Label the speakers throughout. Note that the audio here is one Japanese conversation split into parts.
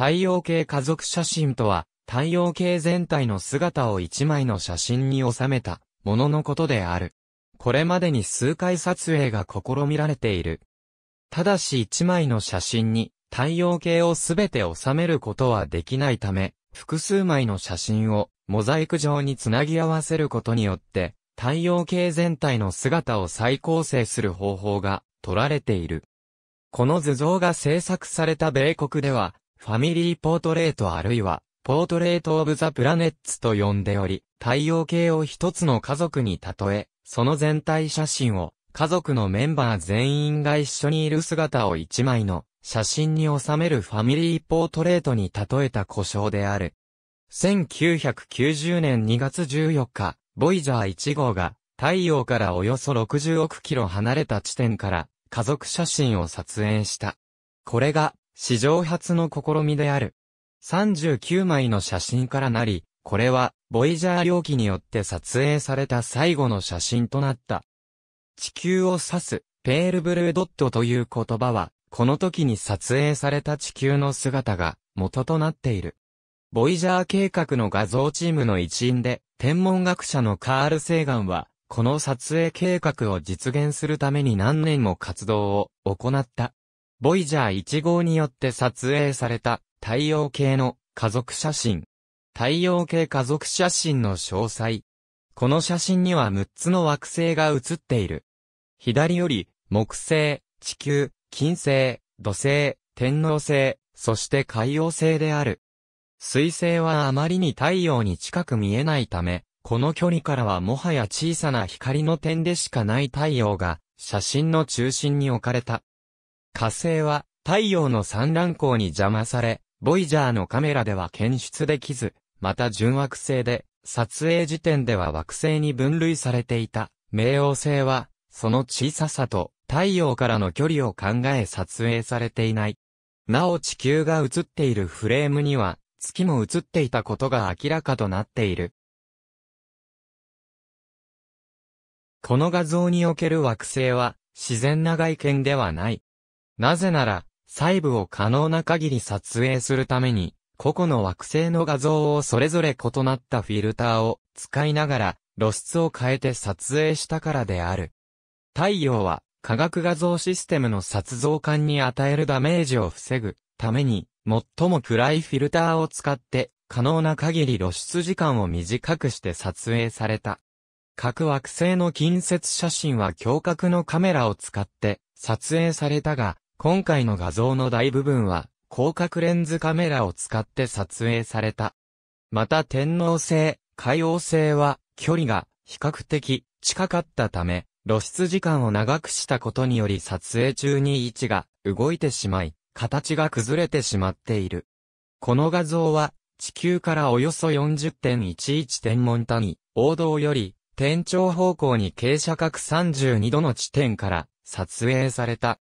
Speaker 1: 太陽系家族写真とは、太陽系全体の姿を一枚の写真に収めたもののことである。これまでに数回撮影が試みられている。ただし一枚の写真に太陽系をすべて収めることはできないため、複数枚の写真をモザイク状につなぎ合わせることによって、太陽系全体の姿を再構成する方法が取られている。この図像が制作された米国では、ファミリーポートレートあるいは、ポートレートオブザプラネッツと呼んでおり、太陽系を一つの家族に例え、その全体写真を、家族のメンバー全員が一緒にいる姿を一枚の写真に収めるファミリーポートレートに例えた故障である。1990年2月14日、ボイジャー1号が太陽からおよそ60億キロ離れた地点から家族写真を撮影した。これが史上初の試みである。39枚の写真からなり、これは、ボイジャー領機によって撮影された最後の写真となった。地球を指す、ペールブルードットという言葉は、この時に撮影された地球の姿が元となっている。ボイジャー計画の画像チームの一員で、天文学者のカール・セーガンは、この撮影計画を実現するために何年も活動を行った。ボイジャー1号によって撮影された太陽系の家族写真。太陽系家族写真の詳細。この写真には6つの惑星が写っている。左より、木星、地球、金星、土星、天皇星、そして海王星である。水星はあまりに太陽に近く見えないため、この距離からはもはや小さな光の点でしかない太陽が、写真の中心に置かれた。火星は太陽の産卵光に邪魔され、ボイジャーのカメラでは検出できず、また純惑星で、撮影時点では惑星に分類されていた、冥王星は、その小ささと太陽からの距離を考え撮影されていない。なお地球が映っているフレームには、月も映っていたことが明らかとなっている。この画像における惑星は、自然な外見ではない。なぜなら、細部を可能な限り撮影するために、個々の惑星の画像をそれぞれ異なったフィルターを使いながら露出を変えて撮影したからである。太陽は科学画像システムの撮像管に与えるダメージを防ぐために最も暗いフィルターを使って可能な限り露出時間を短くして撮影された。各惑星の近接写真は強角のカメラを使って撮影されたが、今回の画像の大部分は、広角レンズカメラを使って撮影された。また天皇星、海王星は、距離が比較的近かったため、露出時間を長くしたことにより撮影中に位置が動いてしまい、形が崩れてしまっている。この画像は、地球からおよそ40.11天文に、王道より、天頂方向に傾斜角32度の地点から撮影された。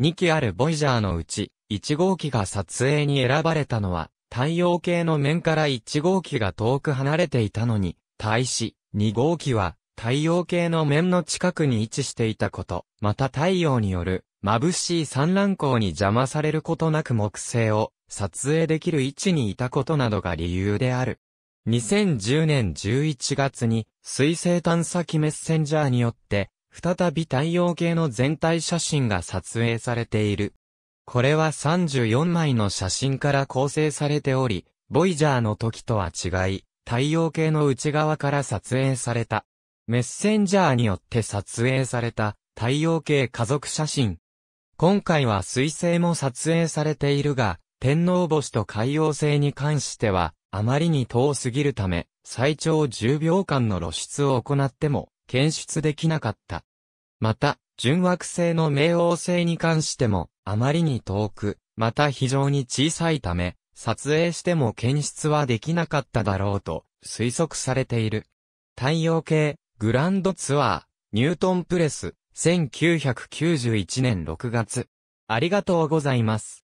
Speaker 1: 2機あるボイジャーのうち、1号機が撮影に選ばれたのは、太陽系の面から1号機が遠く離れていたのに、対し、2号機は、太陽系の面の近くに位置していたこと、また太陽による、眩しい産卵光に邪魔されることなく木星を、撮影できる位置にいたことなどが理由である。2010年11月に、水星探査機メッセンジャーによって、再び太陽系の全体写真が撮影されている。これは34枚の写真から構成されており、ボイジャーの時とは違い、太陽系の内側から撮影された。メッセンジャーによって撮影された太陽系家族写真。今回は水星も撮影されているが、天皇星と海洋星に関しては、あまりに遠すぎるため、最長10秒間の露出を行っても、検出できなかった。また、純惑星の冥王星に関しても、あまりに遠く、また非常に小さいため、撮影しても検出はできなかっただろうと推測されている。太陽系、グランドツアー、ニュートンプレス、1991年6月。ありがとうございます。